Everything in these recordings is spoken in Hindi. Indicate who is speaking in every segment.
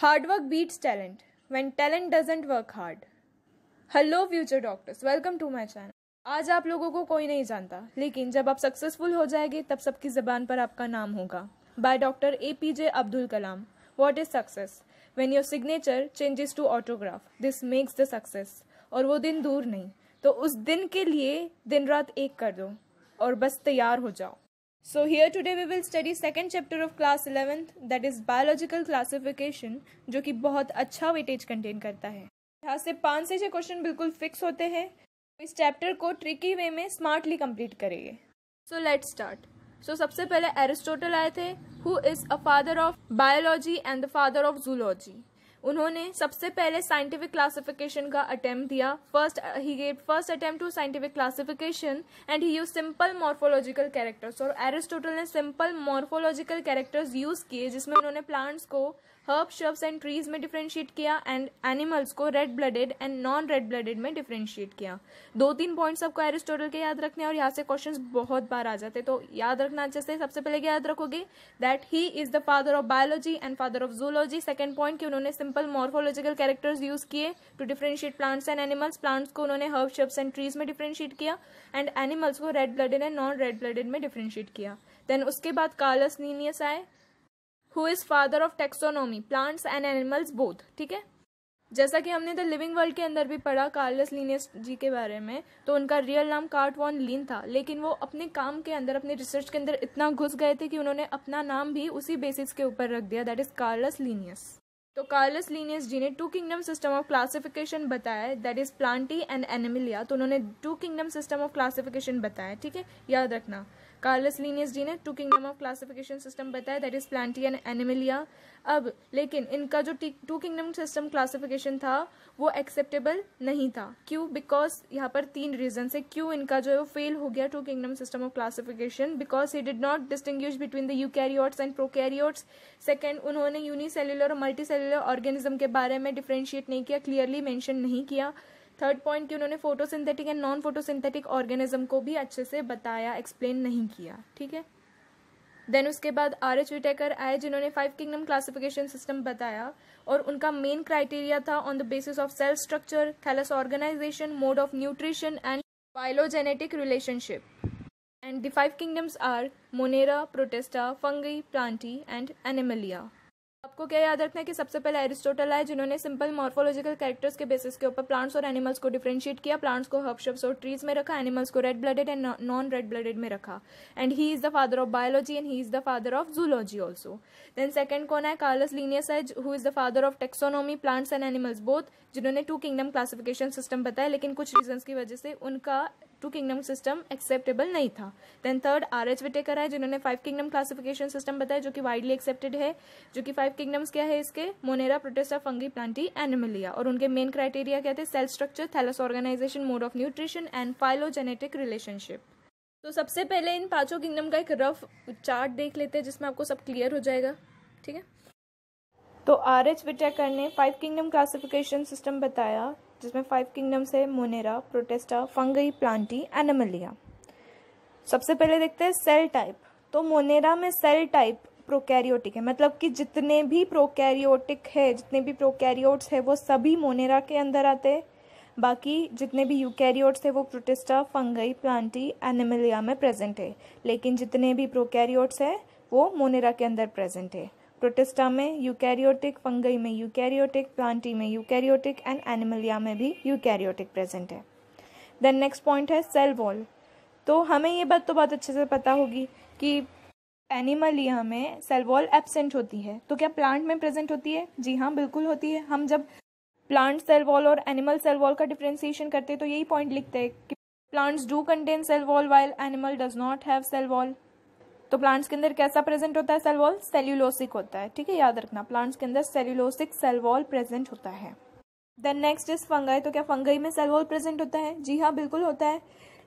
Speaker 1: Hard work beats talent when talent doesn't work hard hello future doctors welcome to my channel आज आप लोगों को कोई नहीं जानता लेकिन जब आप सक्सेसफुल हो जाएंगे तब सबकी जबान पर आपका नाम होगा by doctor A P J Abdul Kalam what is success when your signature changes to autograph this makes the success और वो दिन दूर नहीं तो उस दिन के लिए दिन रात एक कर दो और बस तैयार हो जाओ So here today we will study second chapter of class 11th that is biological classification जो कि बहुत अच्छा वेटेज कंटेन करता है यहाँ से पाँच से छः क्वेश्चन बिल्कुल फिक्स होते हैं इस चैप्टर को ट्रिकी वे में स्मार्टली कंप्लीट करेंगे सो लेट स्टार्ट सो सबसे पहले एरिस्टोटल आए थे who is a father of biology and the father of zoology उन्होंने सबसे पहले साइंटिफिक क्लासिफिकेशन का अटेम्प्ट दिया first he get first attempt to scientific classification and he use simple morphological characters और एरिस्टोटल ने सिंपल मॉर्फोलॉजिकल कैरेक्टर्स यूज किए जिसमें उन्होंने प्लांट्स को हर्ब शर्ब्स एंड ट्रीज में डिफ्रेंशिएट किया एंड एनिमल्स को red blooded and non red blooded में डिफ्रेंशिएट किया दो तीन पॉइंट्स आपको एरिस्टोटल के याद रखने और यहाँ से क्वेश्चन बहुत बार आ जाते तो याद रखना अच्छे से सबसे पहले याद रखोगे that he is the father of biology and father of zoology second point कि उन्होंने सिंपल मॉर्फोलॉजिकल कैरेक्टर्स यूज किए to differentiate plants and animals plants को उन्होंने हर्ब शर्ब्स एंड ट्रीज में डिफ्रेंशिएट किया एंड एनिमल्स को red blooded and non red blooded में डिफ्रेंशिएट किया देन उसके बाद कार्लस नीनियस आए who is father of taxonomy plants and animals both ठीक है जैसा कि हमने द लिविंग वर्ल्ड के अंदर भी पढ़ा कार्लस लीनियस जी के बारे में तो उनका रियल नाम कार्ट वॉन लीन था लेकिन वो अपने काम के अंदर अपने रिसर्च के अंदर इतना घुस गए थे कि उन्होंने अपना नाम भी उसी बेसिस के ऊपर रख दिया दैट इज कार्लस लीनियस तो कार्लस लीनियस जी ने two kingdom system of classification बताया that is plantae and animalia तो उन्होंने two kingdom system of classification बताया ठीक है याद रखना कार्लस लीनियस जी ने two kingdom of classification system बताया that is plantae and animalia अब लेकिन इनका जो टू किंगडम सिस्टम क्लासिफिकेशन था वो एक्सेप्टेबल नहीं था क्यों बिकॉज यहाँ पर तीन रीजन है क्यों इनका जो है वो फेल हो गया two kingdom system of classification because he did not distinguish between the eukaryotes and prokaryotes second उन्होंने यूनिसेल्युलर और मल्टी मल्टीसेल्युलर ऑर्गेनिज्म के बारे में डिफ्रेंशिएट नहीं किया क्लियरली मैंशन नहीं किया थर्ड पॉइंट कि उन्होंने photosynthetic and non photosynthetic organism को भी अच्छे से बताया एक्सप्लेन नहीं किया ठीक है देन उसके बाद आर एच विटेकर आए जिन्होंने फाइव किंगडम क्लासिफिकेशन सिस्टम बताया और उनका मेन क्राइटेरिया था on the basis of cell structure thallus organisation mode of nutrition and phylogenetic relationship and the five kingdoms are monera protista fungi plantae and animalia आपको क्या याद रखना है कि सबसे पहले एरिस्टोटल आए जिन्होंने सिंपल मॉर्फोलॉजिकल कैरेक्टर्स के बेसिस के ऊपर प्लांट्स और एनिमल्स को डिफ्रेंशिएट किया प्लांट्स को हर्बशब्स और ट्रीज में रखा एनिमल्स को red blooded and non red blooded में रखा and he is the father of biology and he is the father of zoology also then second कौन है कार्लस लीनियस है who is the father of taxonomy plants and animals both जिन्होंने टू किंगडम क्लासिफिकेशन सिस्टम बताया लेकिन कुछ रीजन की वजह से उनका टू किंगडम सिस्टम एक्सेप्टेबल नहीं था then third R H Whittaker है जिन्होंने फाइव किंगडम क्लासिफिकेशन सिस्टम बताया जो कि वाइडली एक्सेप्टेड है जो कि फाइव किंगडम्स क्या है इसके monera protista fungi plantae animalia और उनके मेन क्राइटेरिया क्या थे cell structure thallus organisation mode of nutrition and phylogenetic relationship तो सबसे पहले इन पांचों किंगडम का एक रफ चार्ट देख लेते हैं जिसमें आपको सब क्लियर हो जाएगा ठीक है तो आर एच विटेकर ने फाइव किंगडम क्लासिफिकेशन सिस्टम बताया जिसमें फाइव किंगडम्स है monera protista fungi plantae animalia सबसे पहले देखते हैं सेल टाइप तो मोनेरा में सेल टाइप प्रोकैरियोटिक है मतलब कि जितने भी प्रोकैरियोटिक है जितने भी प्रोकैरियोट्स है वो सभी मोनेरा के अंदर आते हैं बाकी जितने भी यूकैरियोट्स है वो प्रोटेस्टा फंगई प्लांटी एनिमलिया में प्रेजेंट है लेकिन जितने भी प्रोकैरियोट्स है वो मोनेरा के अंदर प्रेजेंट है प्रोटेस्टा में यूकैरियोटिक फंगई में यूकैरियोटिक प्लांटी में यूकैरियोटिक एंड एनिमलिया में भी यूकैरियोटिक प्रेजेंट है देन नेक्स्ट पॉइंट है सेल वॉल तो हमें ये बात तो बहुत अच्छे से पता होगी कि एनिमलिया में सेल वॉल एबसेंट होती है तो क्या प्लांट में प्रेजेंट होती है जी हाँ बिल्कुल होती है हम जब प्लांट सेल वॉल और एनिमल सेल वॉल का डिफ्रेंसिएशन करते हैं तो यही पॉइंट लिखते हैं कि plants do contain cell wall while animal does not have cell wall तो प्लांट्स के अंदर कैसा प्रेजेंट होता है सेल वॉल सेल्यूलोसिक होता है ठीक है याद रखना प्लांट्स के अंदर सेल्यूलोसिक सेल वॉल प्रेजेंट होता है देन नेक्स्ट इज फंगाई तो क्या फंगाई में सेल वॉल प्रेजेंट होता है जी हाँ बिल्कुल होता है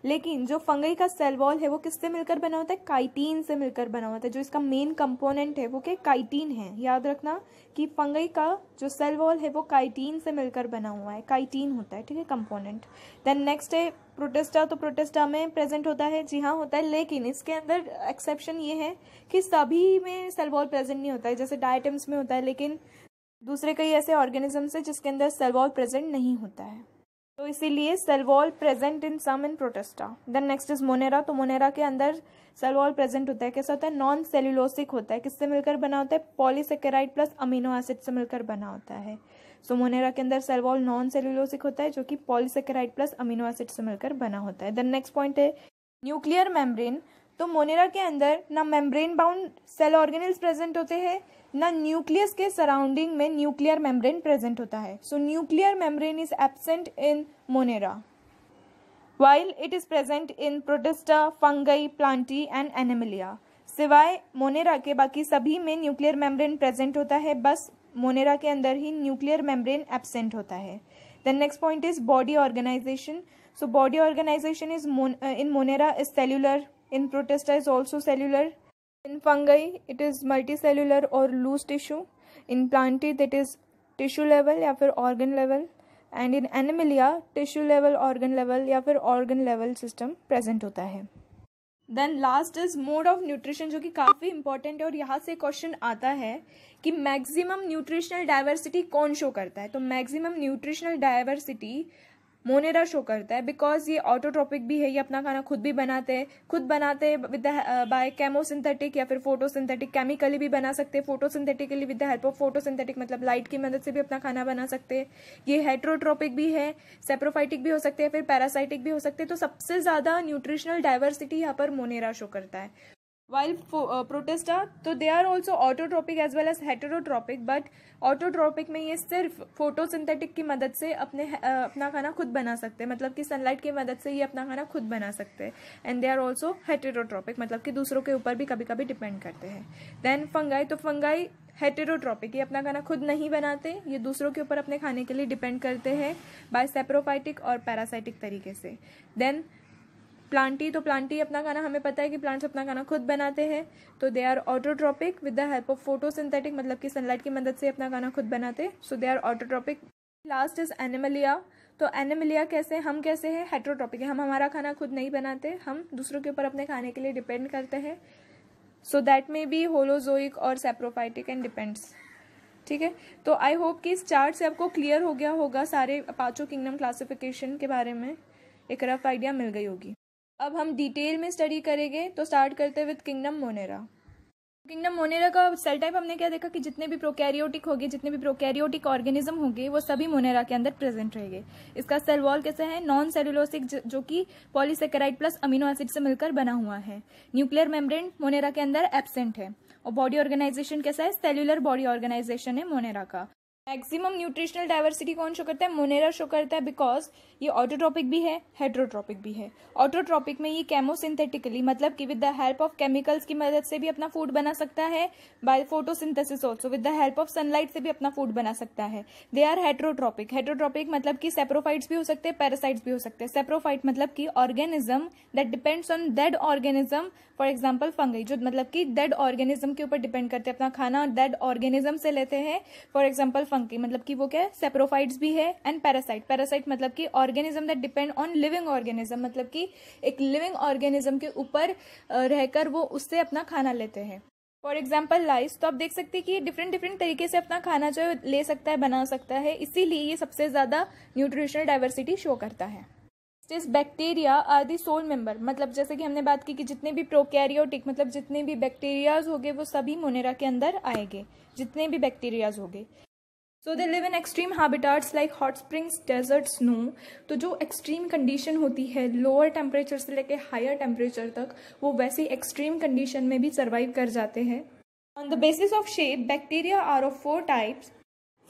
Speaker 1: लेकिन जो फंगई का सेल वॉल है वो किससे मिलकर बना होता है काइटीन से मिलकर बना होता है जो इसका मेन कंपोनेंट है वो क्या काइटीन है याद रखना कि फंगई का जो सेल वॉल है वो काइटीन से मिलकर बना हुआ है काइटीन होता है ठीक है कंपोनेंट देन नेक्स्ट है प्रोटेस्टा तो प्रोटेस्टा में प्रेजेंट होता है जी हाँ होता है लेकिन इसके अंदर एक्सेप्शन ये है कि सभी में सेल वॉल प्रेजेंट नहीं होता है जैसे डायटम्स में होता है लेकिन दूसरे कई ऐसे ऑर्गेनिजम्स है जिसके अंदर सेल वॉल प्रेजेंट नहीं होता है तो इसीलिए cell wall present in some in protista then next is monera तो मोनेरा के अंदर सेलवॉल प्रेजेंट होता है कैसा होता है नॉन सेल्यूलोसिक होता है किससे मिलकर बना होता है पॉलीसेकेराइड प्लस अमीनो एसिड से मिलकर बना होता है सो so, मोनेरा के अंदर सेलवॉल नॉन सेल्यूलोसिक होता है जो कि पॉलीसेकेराइड प्लस अमीनो एसिड से मिलकर बना होता है देन नेक्स्ट पॉइंट है न्यूक्लियर मेम्ब्रेन तो मोनेरा के अंदर ना membrane bound cell organelles present होते हैं ना न्यूक्लियस के सराउंडिंग में न्यूक्लियर मेम्ब्रेन प्रेजेंट होता है so nuclear membrane is absent in monera while it is present in protista fungi plantae and animalia सिवाय मोनेरा के बाकी सभी में न्यूक्लियर मेम्ब्रेन प्रेजेंट होता है बस मोनेरा के अंदर ही न्यूक्लियर मेम्ब्रेन एबसेंट होता है then next point is body organisation so body organisation is in monera is cellular In protista is also cellular. In fungi, it is multicellular or loose tissue. In plantae, that is tissue level या फिर organ level. And in animalia tissue level organ level या फिर ऑर्गन लेवल सिस्टम प्रेजेंट होता है then last is mode of nutrition जो कि काफ़ी इंपॉर्टेंट है और यहाँ से क्वेश्चन आता है कि मैक्सिमम न्यूट्रिशनल डाइवर्सिटी कौन शो करता है तो maximum nutritional diversity monera show करता है बिकॉज ये ऑटोट्रॉपिक भी है ये अपना खाना खुद भी बनाते हैं खुद बनाते हैं विद बाय केमोसिंथेटिक या फिर फोटोसिंथेटिक केमिकली भी बना सकते हैं photosynthetically with the help of photosynthetic मतलब लाइट की मदद से भी अपना खाना बना सकते हैं ये हेट्रोट्रॉपिक भी है सेप्रोफाइटिक भी हो सकते हैं फिर पैरासाइटिक भी हो सकते हैं तो सबसे ज़्यादा न्यूट्रिशनल डाइवर्सिटी यहाँ पर मोनेरा शो करता है while uh, protista तो they are also autotrophic as well as heterotrophic but autotrophic में ये सिर्फ फोटोसिंथेटिक की मदद से अपने uh, अपना खाना खुद बना सकते हैं मतलब कि सनलाइट की मदद से ये अपना खाना खुद बना सकते हैं and they are also heterotrophic मतलब कि दूसरों के ऊपर भी कभी कभी डिपेंड करते हैं देन फंगाई तो फंगाई हेटेरोट्रॉपिक ये अपना खाना खुद नहीं बनाते ये दूसरों के ऊपर अपने खाने के लिए डिपेंड करते हैं बाय सेप्रोपाइटिक और पैरासाइटिक तरीके से देन प्लांटी तो प्लांटी अपना खाना हमें पता है कि प्लांट्स अपना खाना खुद बनाते हैं तो they are autotrophic with the help of photosynthetic मतलब कि सनलाइट की मदद से अपना खाना खुद बनाते so they are autotrophic last is animalia तो एनिमलिया कैसे हम कैसे हैं हेट्रोट्रॉपिक है हम हमारा खाना खुद नहीं बनाते हम दूसरों के ऊपर अपने खाने के लिए डिपेंड करते हैं so that may be holozoic और सेप्रोफाइटिक एंड डिपेंड्स ठीक है तो आई होप कि इस चार्ट से आपको क्लियर हो गया होगा सारे पाँचों किंगडम क्लासिफिकेशन के बारे में एक रफ आइडिया मिल गई होगी अब हम डिटेल में स्टडी करेंगे तो स्टार्ट करते with kingdom monera kingdom monera का सेल टाइप हमने क्या देखा कि जितने भी प्रोकैरियोटिक होंगे जितने भी प्रोकैरियोटिक ऑर्गेनिज्म होंगे वो सभी मोनेरा के अंदर प्रेजेंट रहेंगे इसका सेल वॉल कैसा है नॉन सेलुलोसिक जो कि पॉलीसेकेराइड प्लस अमीनो एसिड से मिलकर बना हुआ है न्यूक्लियर मेम्ब्रेन मोनेरा के अंदर एबसेंट है और बॉडी ऑर्गेनाइजेशन कैसा है सेल्यूलर बॉडी ऑर्गेनाइजेशन है मोनेरा का मैक्सिमम न्यूट्रिशनल डाइवर्सिटी कौन शो करता है मोनेरा शो करता है बिकॉज ये ऑटोट्रॉपिक भी है हेड्रोट्रॉपिक भी है ऑटोट्रॉपिक में ये केमोसिंथेटिकली मतलब कि with the help of chemicals की मदद से भी अपना फूड बना सकता है by photosynthesis also with the help of sunlight से भी अपना फूड बना सकता है दे आर हेड्रोट्रॉपिक हेड्रोट्रॉपिक मतलब कि सेप्रोफाइट्स भी हो सकते हैं पैरासाइट्स भी हो सकते हैं सेप्रोफाइट मतलब कि organism that depends on that organism for example fungi जो मतलब कि डेड ऑर्गेनिज्म के ऊपर डिपेंड करते हैं अपना खाना डेड ऑर्गेनिज्म से लेते हैं फॉर एग्जाम्पल फंकी मतलब कि वो क्या है सेप्रोफाइट्स भी है एंड पैरासाइट पैरासाइट मतलब कि organism that depend on living organism मतलब कि एक लिविंग ऑर्गेनिज्म के ऊपर रहकर वो उससे अपना खाना लेते हैं फॉर एग्जाम्पल लाइस तो आप देख सकते हैं कि डिफरेंट डिफरेंट तरीके से अपना खाना जो ले सकता है बना सकता है इसीलिए ये सबसे ज़्यादा न्यूट्रिशनल डाइवर्सिटी शो करता है जिस bacteria are the sole member मतलब जैसे कि हमने बात की कि जितने भी प्रोकैरियोटिक मतलब जितने भी बैक्टीरियाज हो वो सभी मोनेरा के अंदर आएंगे जितने भी बैक्टीरियाज हो so they live in extreme habitats like hot springs desert snow तो जो एक्सट्रीम कंडीशन होती है लोअर टेम्परेचर से लेके हायर टेम्परेचर तक वो वैसे एक्सट्रीम कंडीशन में भी सर्वाइव कर जाते हैं on the basis of shape bacteria are of four types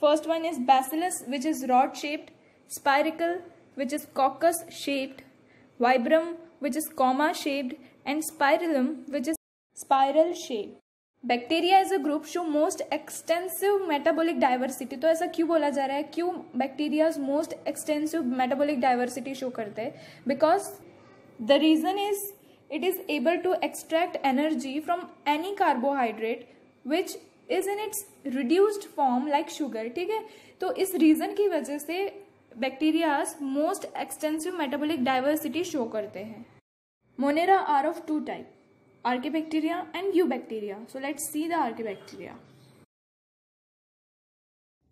Speaker 1: first one is bacillus which is rod shaped spherical which is coccus shaped vibrio which is comma shaped and spirillum which is spiral shape bacteria as a group show most extensive metabolic diversity तो ऐसा क्यों बोला जा रहा है क्यों bacterias most extensive metabolic diversity show करते हैं because the reason is it is able to extract energy from any carbohydrate which is in its reduced form like sugar ठीक है तो इस रीज़न की वजह से bacterias most extensive metabolic diversity show करते हैं monera are of two type archaebacteria and eubacteria. So let's see the archaebacteria.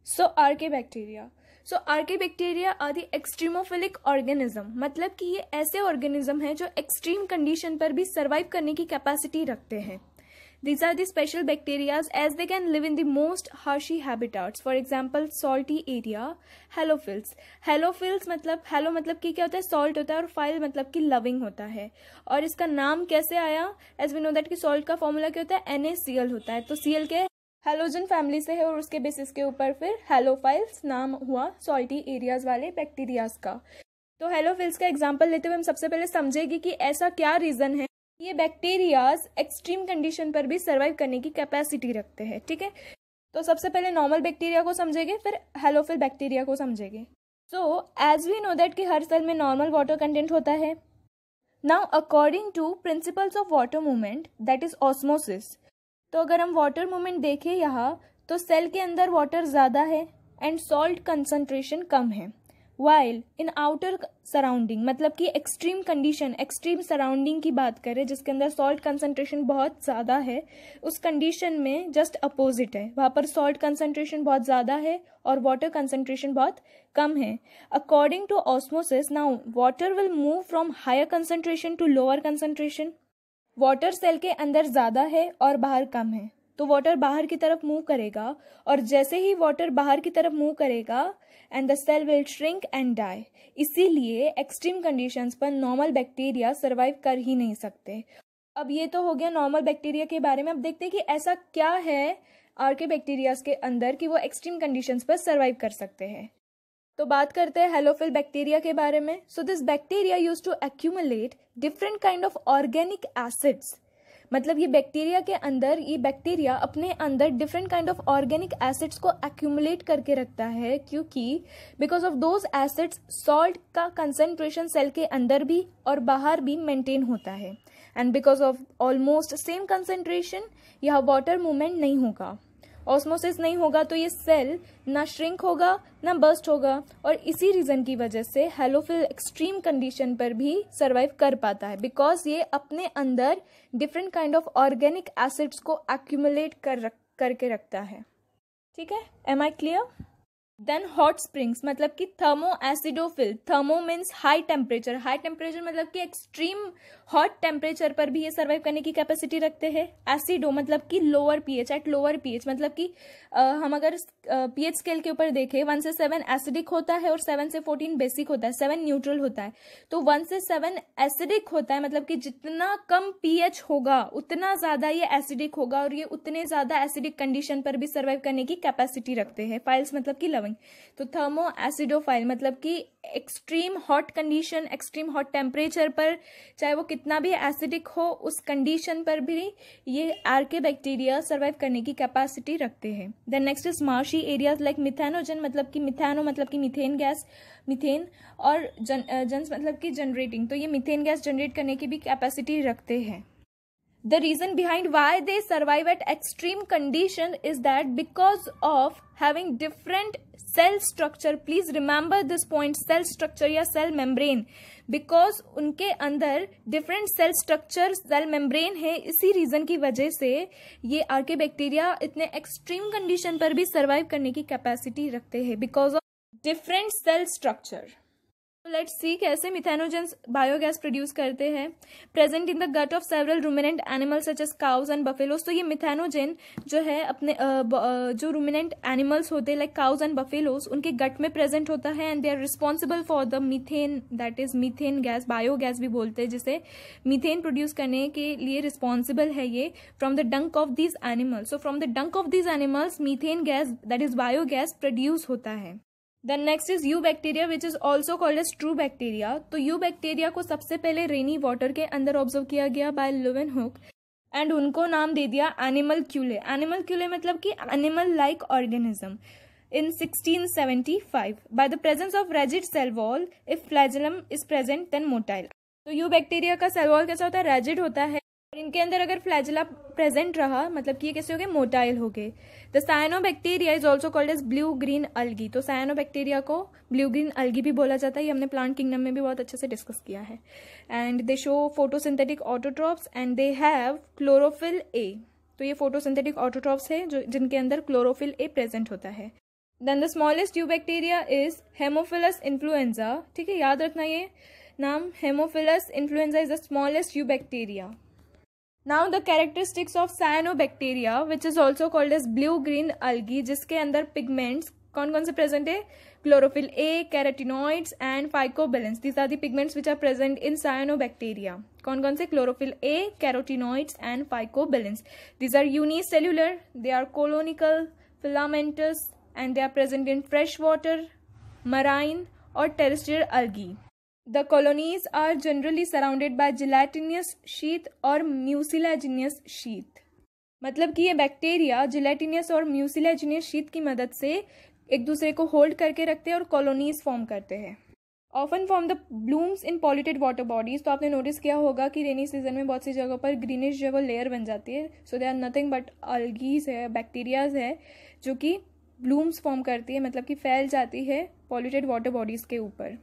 Speaker 1: So archaebacteria. So archaebacteria are the extremophilic organism मतलब कि ये ऐसे ऑर्गेनिज्म हैं जो एक्सट्रीम कंडीशन पर भी सर्वाइव करने की कैपेसिटी रखते हैं These are the special bacteria as they can live in the most harshy habitats. For example, salty area, hellophils. Hellophils matlab halo matlab ki kya hota hai salt hota hai aur file matlab ki loving hota hai aur iska naam kaise aaya as we know that ki salt ka formula kya hota hai NaCl hota hai to Cl ke halogen family से है और उसके बेसिस के ऊपर फिर हेलोफाइल्स नाम हुआ सॉल्टी एरियाज वाले बैक्टीरियाज का तो हेलोफिल्स का एग्जांपल लेते हुए हम सबसे पहले समझेंगे कि ऐसा क्या रीज़न है ये बैक्टीरियाज एक्सट्रीम कंडीशन पर भी सर्वाइव करने की कैपेसिटी रखते हैं ठीक है तो सबसे पहले नॉर्मल बैक्टीरिया को समझेंगे फिर हेलोफिल बैक्टीरिया को समझेंगे so as we know that कि हर सेल में नॉर्मल वाटर कंटेंट होता है now according to principles of water movement that is osmosis तो अगर हम वाटर मूवमेंट देखें यहाँ तो सेल के अंदर वाटर ज़्यादा है एंड सॉल्ट कंसनट्रेशन कम है वाइल इन आउटर सराउंडिंग मतलब कि एक्सट्रीम कंडीशन एक्सट्रीम सराउंडिंग की बात करें जिसके अंदर सॉल्ट कंसनट्रेशन बहुत ज़्यादा है उस कंडीशन में जस्ट अपोजिट है वहाँ पर सॉल्ट कंसनट्रेशन बहुत ज़्यादा है और वाटर कंसनट्रेशन बहुत कम है according to osmosis now water will move from higher concentration to lower concentration water cell के अंदर ज़्यादा है और बाहर कम है तो वाटर बाहर की तरफ मूव करेगा और जैसे ही वाटर बाहर की तरफ मूव करेगा and the cell will shrink and die इसीलिए एक्सट्रीम कंडीशंस पर नॉर्मल बैक्टीरिया सर्वाइव कर ही नहीं सकते अब ये तो हो गया नॉर्मल बैक्टीरिया के बारे में अब देखते हैं कि ऐसा क्या है आर के बैक्टीरियाज के अंदर कि वो एक्सट्रीम कंडीशंस पर सर्वाइव कर सकते हैं तो बात करते हैं हेलोफिल बैक्टीरिया के बारे में so this bacteria use to accumulate different kind of organic acids मतलब ये बैक्टीरिया के अंदर ये बैक्टीरिया अपने अंदर different kind of organic acids को एक्यूमुलेट करके रखता है क्योंकि because of those acids salt का कंसेंट्रेशन सेल के अंदर भी और बाहर भी मेंटेन होता है and because of almost same concentration यह वाटर मूवमेंट नहीं होगा ऑस्मोसिस नहीं होगा तो ये सेल ना श्रिंक होगा ना बर्स्ट होगा और इसी रीज़न की वजह से हेलोफिल एक्सट्रीम कंडीशन पर भी सर्वाइव कर पाता है बिकॉज ये अपने अंदर different kind of organic acids को एक्यूमुलेट कर रख करके रखता है ठीक है am I clear then hot springs मतलब कि thermo acidophile thermo means high temperature high temperature मतलब कि एक्सट्रीम हॉट टेम्परेचर पर भी ये सर्वाइव करने की कैपेसिटी रखते हैं एसिडो मतलब कि lower pH at lower pH मतलब कि हम अगर पीएच स्केल के ऊपर देखें वन से सेवन एसिडिक होता है और सेवन से फोर्टीन बेसिक होता है सेवन न्यूट्रल होता है तो वन से सेवन एसिडिक होता है मतलब कि जितना कम पीएच होगा उतना ज़्यादा ये एसिडिक होगा और ये उतने ज़्यादा एसिडिक कंडीशन पर भी सर्वाइव करने की कैपेसिटी रखते हैं फाइल्स मतलब कि लवन फॉलोइंग तो थर्मो एसिडोफाइल मतलब कि extreme hot condition extreme hot temperature पर चाहे वो कितना भी एसिडिक हो उस कंडीशन पर भी ये आर के बैक्टीरिया सर्वाइव करने की कैपेसिटी रखते हैं then next is marshy areas like methanogen मतलब कि मिथेनो मतलब कि मिथेन गैस मिथेन और जन जन्स uh, मतलब कि जनरेटिंग तो ये मिथेन गैस जनरेट करने की भी कैपेसिटी रखते हैं the reason behind why they survive at extreme condition is that because of having different cell structure please remember this point cell structure या cell membrane because उनके अंदर different cell structure cell membrane है इसी रीज़न की वजह से ये आर्के बैक्टीरिया इतने extreme condition पर भी survive करने की capacity रखते हैं because of different cell structure तो लेट्स सी कैसे मिथेनोजेंस बायोगैस प्रोड्यूस करते हैं present in the gut of several ruminant animals such as cows and buffaloes तो ये मिथेनोजेन जो है अपने जो रूमिनेंट एनिमल्स होते हैं लाइक काउज एंड बफेलोज उनके गट में प्रेजेंट होता है and they are responsible for the methane that is methane gas biogas भी बोलते हैं जिसे मिथेन प्रोड्यूस करने के लिए रिस्पॉन्सिबल है ये from the dung of these animals so from the dung of these animals methane gas that is biogas produce होता है then next is eubacteria which is also called as true bacteria तो यू बैक्टीरिया को सबसे पहले रेनी वाटर के अंदर ऑब्जर्व किया गया बाय लुवेन हुक एंड उनको नाम दे दिया एनिमल क्यूले एनिमल क्यूले मतलब कि animal like organism in 1675 by the presence of rigid cell wall if flagellum is present then motile तो यू बैक्टीरिया का सेल वॉल कैसा होता है रेजिड होता है इनके अंदर अगर फ्लैजिला प्रेजेंट रहा मतलब कि ये कैसे हो गए मोटाइल हो गए the cyanobacteria is also called as blue green algae तो बैक्टीरिया को ब्लू ग्रीन अलगी भी बोला जाता है ये हमने प्लांट किंगडम में भी बहुत अच्छे से डिस्कस किया है and they show photosynthetic autotrophs and they have chlorophyll a तो ये फोटोसिंथेटिक ऑटोट्रॉप्स है जो जिनके अंदर क्लोरोफिल ए प्रेजेंट होता है then the smallest eubacteria is Haemophilus influenzae ठीक है याद रखना ये नाम Haemophilus influenzae is the smallest eubacteria Now the characteristics of cyanobacteria which is also called as blue-green algae जिसके अंदर pigments कौन कौन से present है chlorophyll A, carotenoids and phycobilins these are the pigments which are present in cyanobacteria कौन कौन से chlorophyll A, carotenoids and phycobilins these are unicellular, they are colonical, filamentous and they are present in freshwater, marine or terrestrial algae The colonies are generally surrounded by gelatinous sheath or mucilaginous sheath. मतलब कि ये बैक्टीरिया जिलेटिनियस और म्यूसिलाजिनियस शीत की मदद से एक दूसरे को होल्ड करके रखते हैं और कॉलोनीज फॉर्म करते हैं often form the blooms in polluted water bodies तो आपने नोटिस किया होगा कि रेनी सीजन में बहुत सी जगहों पर ग्रीनिश जो वो लेयर बन जाती है so they are nothing but algaes है बैक्टीरियाज है जो कि ब्लूम्स फॉर्म करती है मतलब कि फैल जाती है पॉल्यूटेड वाटर बॉडीज़ के ऊपर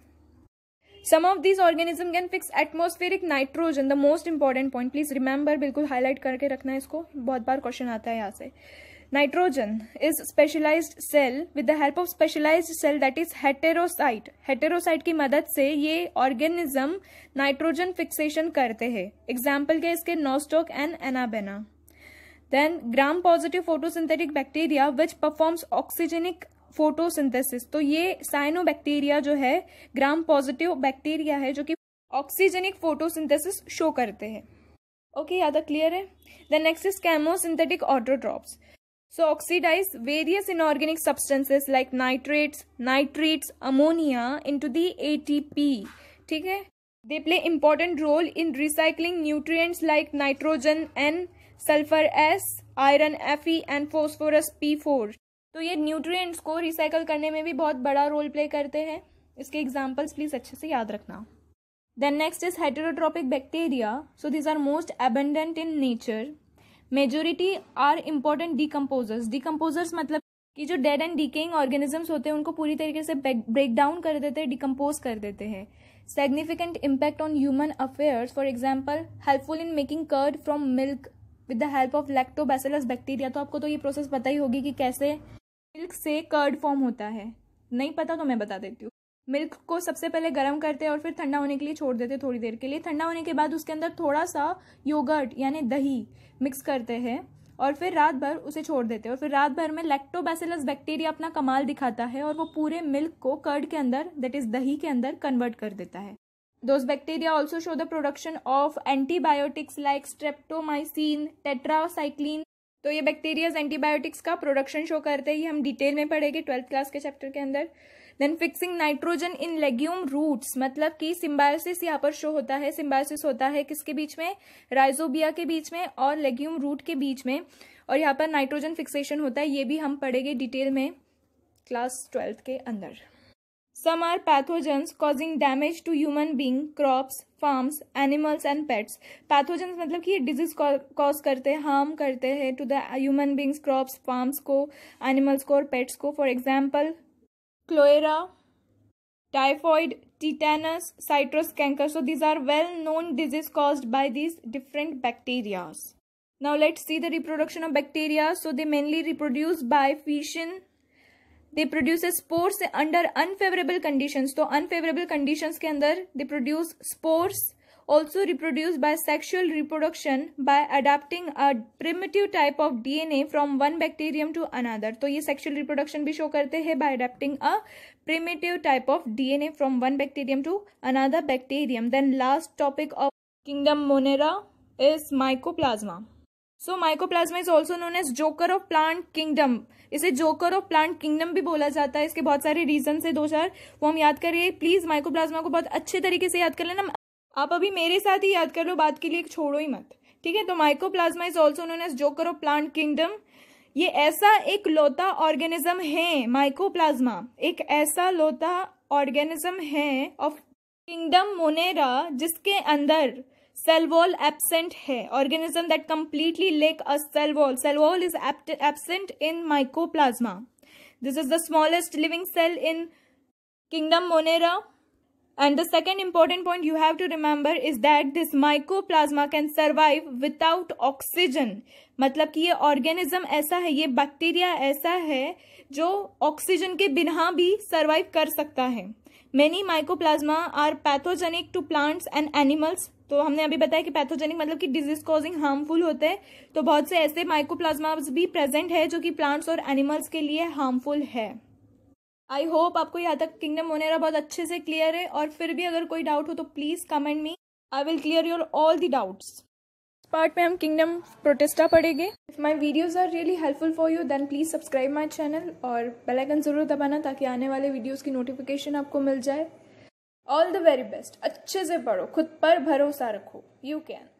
Speaker 1: some of this organism can fix atmospheric nitrogen the most important point please remember, बिल्कुल हाईलाइट करके रखना है इसको बहुत बार क्वेश्चन आता है यहाँ से nitrogen is specialise cell with the help of specialise cell that is heterocyst heterocyst की मदद से ये ऑर्गेनिज्म नाइट्रोजन फिक्सेशन करते हैं एग्जाम्पल के इसके Nostoc and Anabaena then gram positive photosynthetic bacteria which performs oxygenic photosynthesis तो ये साइनोबैक्टीरिया जो है ग्राम पॉजिटिव बैक्टीरिया है जो कि ऑक्सीजेनिक फोटोसिंथेसिस शो करते हैं ओके याद क्लियर है the next is chemosynthetic autotrophs so oxidise various inorganic substances like nitrates nitrites ammonia into the ATP ठीक है they play important role in recycling nutrients like nitrogen N sulphur S iron F E and phosphorus P four तो ये न्यूट्रिएंट्स को रिसाइकल करने में भी बहुत बड़ा रोल प्ले करते हैं इसके एग्जाम्पल्स प्लीज अच्छे से याद रखना then next is heterotrophic bacteria so this are most abundant in nature majority are important decomposers decomposers मतलब कि जो डेड एंड डिकेइंग ऑर्गेनिजम्स होते हैं उनको पूरी तरीके से ब्रेक डाउन कर देते हैं डिकम्पोज कर देते हैं significant impact on human affairs for example helpful in making curd from milk with the help of lactobacillus bacteria तो आपको तो ये प्रोसेस पता ही होगी कि कैसे मिल्क से कर्ड फॉर्म होता है नहीं पता तो मैं बता देती हूँ मिल्क को सबसे पहले गर्म करते हैं और फिर ठंडा होने के लिए छोड़ देते हैं थोड़ी देर के लिए ठंडा होने के बाद उसके अंदर थोड़ा सा योगर्ट यानी दही मिक्स करते हैं और फिर रात भर उसे छोड़ देते हैं और फिर रात भर में लैक्टोबैसिलस बैक्टीरिया अपना कमाल दिखाता है और वो पूरे मिल्क को कर्ड के अंदर दैट इज दही के अंदर कन्वर्ट कर देता है those bacteria also show the production of antibiotics like streptomycin tetracycline तो ये बैक्टीरियाज एंटीबायोटिक्स का प्रोडक्शन शो करते हैं ये हम डिटेल में पढ़ेंगे ट्वेल्थ क्लास के चैप्टर के अंदर then fixing nitrogen in legume roots मतलब कि सिम्बायोसिस यहाँ पर शो होता है सिम्बायोसिस होता है किसके बीच में राइजोबिया के बीच में और लेग्यूम रूट के बीच में और यहाँ पर नाइट्रोजन फिक्सेशन होता है ये भी हम पढ़ेंगे डिटेल में क्लास ट्वेल्थ के अंदर Some are pathogens causing damage to human being, crops, farms, animals and pets. Pathogens मतलब कि ये disease cause करते हैं harm करते हैं to the human beings, crops, farms को animals को और pets को for example cholera, typhoid, tetanus, citrus canker. So these are well known disease caused by these different bacteria. Now let's see the reproduction of bacteria. So they mainly reproduce by fission they produce spores under unfavourable condition तो अनफेवरेबल कंडीशन के अंदर they produce spores also reproduce by sexual reproduction by adapting primitive type of DNA from one bacterium to another तो ये सेक्शुअल रिप्रोडक्शन भी शो करते हैं by adapting a primitive type of DNA from one bacterium to another bacterium then last topic of kingdom Monera is mycoplasma so mycoplasma is also known as joker of plant kingdom इसे जोकर ऑफ प्लांट किंगडम भी बोला जाता है इसके बहुत सारे रीजन है दो चार वो हम याद करिए प्लीज माइक्रोप्लाज्मा को बहुत अच्छे तरीके से याद कर लेना आप अभी मेरे साथ ही याद कर लो बात के लिए छोड़ो ही मत ठीक है तो plasma is also known as joker of plant kingdom ये ऐसा एक लोता ऑर्गेनिज्म है प्लाज्मा एक ऐसा लोता ऑर्गेनिज्म है ऑफ किंगडम मोनेरा जिसके अंदर सेल वॉल एबसेंट है organism that completely lack a cell wall cell wall is absent in mycoplasma this is the smallest living cell in kingdom Monera and the second important point you have to remember is that this mycoplasma can survive without oxygen मतलब कि ये ऑर्गेनिज्म ऐसा है ये बैक्टीरिया ऐसा है जो ऑक्सीजन के बिना भी सर्वाइव कर सकता है many mycoplasma are pathogenic to plants and animals तो हमने अभी बताया कि पैथोजेनिक मतलब कि डिजीज कॉजिंग हार्मफुल होते हैं तो बहुत से ऐसे माइक्रोप्लाज्मा भी प्रेजेंट है जो कि प्लांट्स और एनिमल्स के लिए हार्मफुल है आई होप आपको यहाँ तक किंगडम मोनेरा बहुत अच्छे से क्लियर है और फिर भी अगर कोई डाउट हो तो please comment me I will clear your all the doubts part में हम किंगडम प्रोटेस्टा पढ़ेंगे if my videos are really helpful for you then please subscribe my channel और बेलाइकन ज़रूर दबाना ताकि आने वाले वीडियोज़ की नोटिफिकेशन आपको मिल जाए ऑल द वेरी बेस्ट अच्छे से पढ़ो खुद पर भरोसा रखो यू कैन